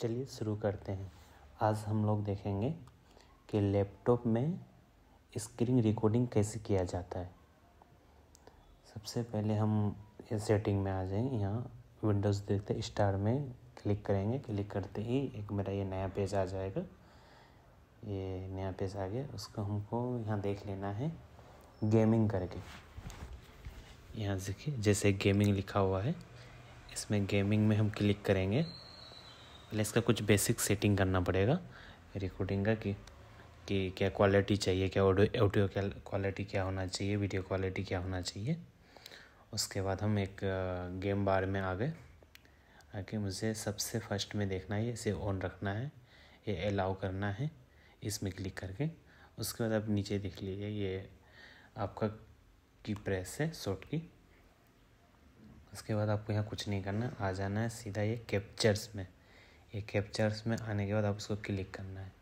चलिए शुरू करते हैं आज हम लोग देखेंगे कि लैपटॉप में स्क्रीन रिकॉर्डिंग कैसे किया जाता है सबसे पहले हम सेटिंग में आ जाएंगे यहाँ विंडोज़ देखते स्टार में क्लिक करेंगे क्लिक करते ही एक मेरा ये नया पेज आ जाएगा ये नया पेज आ गया उसको हमको यहाँ देख लेना है गेमिंग करके यहाँ देखिए जैसे गेमिंग लिखा हुआ है इसमें गेमिंग में हम क्लिक करेंगे पहले इसका कुछ बेसिक सेटिंग करना पड़ेगा रिकॉर्डिंग का कि कि क्या क्वालिटी चाहिए क्या ऑडियो ऑडियो क्या क्वालिटी क्या होना चाहिए वीडियो क्वालिटी क्या होना चाहिए उसके बाद हम एक गेम बार में आ गए आके मुझे सबसे फर्स्ट में देखना है इसे ऑन रखना है ये अलाउ करना है इसमें क्लिक करके उसके बाद आप नीचे देख लीजिए ये आपका की प्रेस है शॉर्ट की उसके बाद आपको यहाँ कुछ नहीं करना आ जाना है सीधा ये कैप्चर्स में ये कैप्चर्स में आने के बाद आप इसको क्लिक करना है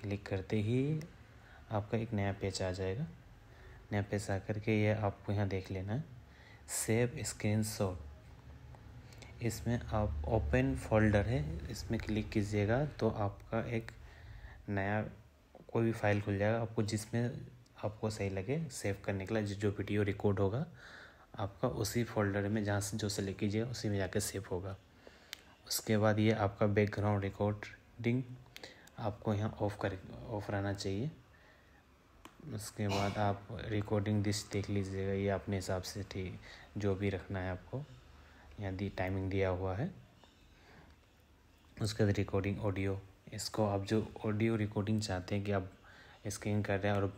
क्लिक करते ही आपका एक नया पेज आ जाएगा नया पेज आ कर के ये आपको यहाँ देख लेना है सेव स्क्रीन शॉट इसमें आप ओपन फोल्डर है इसमें क्लिक कीजिएगा तो आपका एक नया कोई भी फाइल खुल जाएगा आपको जिसमें आपको सही लगे सेव करने के लिए जो वीडियो रिकॉर्ड होगा आपका उसी फोल्डर में जहाँ से जो सेलेक्ट कीजिएगा उसी में जाकर सेव होगा उसके बाद ये आपका बैकग्राउंड रिकॉर्डिंग आपको यहाँ ऑफ कर ऑफ रहना चाहिए उसके बाद आप रिकॉर्डिंग दिस देख लीजिएगा ये अपने हिसाब से ठीक जो भी रखना है आपको यहाँ दी टाइमिंग दिया हुआ है उसके बाद रिकॉर्डिंग ऑडियो इसको आप जो ऑडियो रिकॉर्डिंग चाहते हैं कि आप स्क्रीन कर रहे हैं और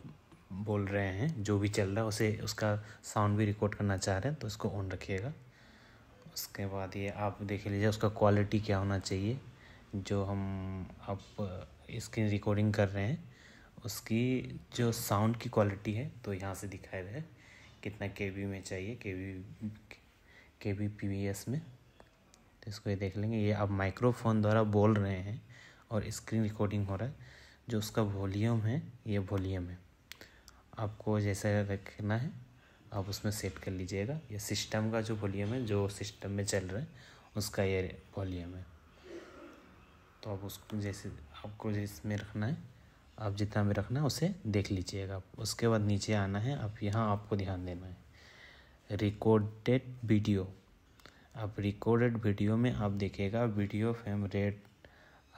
बोल रहे हैं जो भी चल रहा है उसे उसका साउंड भी रिकॉर्ड करना चाह रहे हैं तो उसको ऑन रखिएगा उसके बाद ये आप देख लीजिए उसका क्वालिटी क्या होना चाहिए जो हम आप स्क्रीन रिकॉर्डिंग कर रहे हैं उसकी जो साउंड की क्वालिटी है तो यहाँ से दिखाया है कितना के में चाहिए के वी के वी पी में तो इसको ये देख लेंगे ये आप माइक्रोफोन द्वारा बोल रहे हैं और स्क्रीन रिकॉर्डिंग हो रहा है जो उसका वॉल्यूम है ये वॉल्यूम है आपको जैसा रखना है आप उसमें सेट कर लीजिएगा ये सिस्टम का जो वॉल्यूम है जो सिस्टम में चल रहा है उसका ये वॉल्यूम है तो आप उसको जैसे आपको जिसमें रखना है आप जितना भी रखना है उसे देख लीजिएगा उसके बाद नीचे आना है आप यहाँ आपको ध्यान देना है रिकॉर्डेड वीडियो आप रिकॉर्डेड वीडियो में आप देखिएगा वीडियो फ्रेम रेट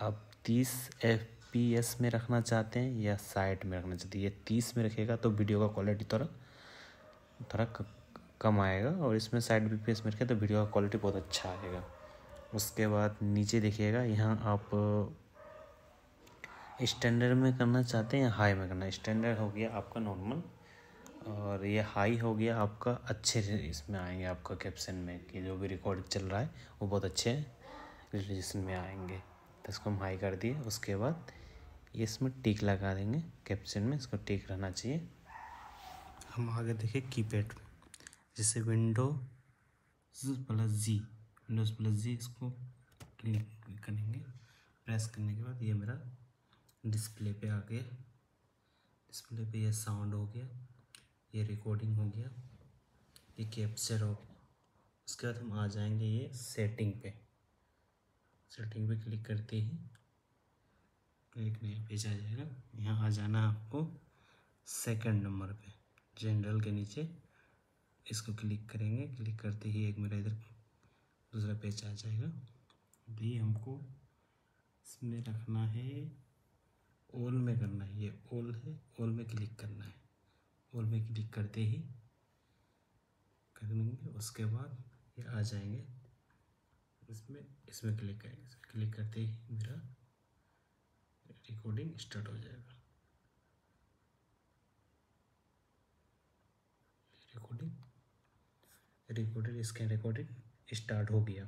आप तीस एफ पी एस में रखना चाहते हैं या साइट में रखना चाहते हैं ये तीस में रखेगा तो वीडियो का क्वालिटी थोड़ा थोड़ा कम आएगा और इसमें साइड बिल में मिल तो वीडियो का क्वालिटी बहुत अच्छा आएगा उसके बाद नीचे देखिएगा यहाँ आप स्टैंडर्ड में करना चाहते हैं या हाई में करना स्टैंडर्ड हो गया आपका नॉर्मल और ये हाई हो गया आपका अच्छे इसमें आएंगे आपका कैप्शन में कि जो भी रिकॉर्ड चल रहा है वो बहुत अच्छे रिलेशन में आएंगे तो इसको हम हाई कर दिए उसके बाद इसमें टिक लगा देंगे कैप्शन में इसको टिक रहना चाहिए हम आगे देखें कीपैड जैसे window plus G windows plus G इसको क्लिक करेंगे प्रेस करने के बाद ये मेरा डिस्प्ले पे आ गया डिस्प्ले पे ये साउंड हो गया ये रिकॉर्डिंग हो गया ये कैप्चर हो उसके बाद हम आ जाएंगे ये सेटिंग पे सेटिंग पे क्लिक करते ही एक नया पेज आ जाएगा यहाँ आ जाना आपको सेकंड नंबर पे जनरल के नीचे इसको क्लिक करेंगे क्लिक करते ही एक मेरा इधर दूसरा पेज आ जाएगा अभी तो हमको इसमें रखना है ओल में करना है ये ओल है ओल में क्लिक करना है ओल में क्लिक करते ही कर लेंगे उसके बाद ये आ जाएंगे इसमें इसमें क्लिक करेंगे इसमें क्लिक करते ही मेरा रिकॉर्डिंग स्टार्ट हो जाएगा recording recorded scan recording start हो गया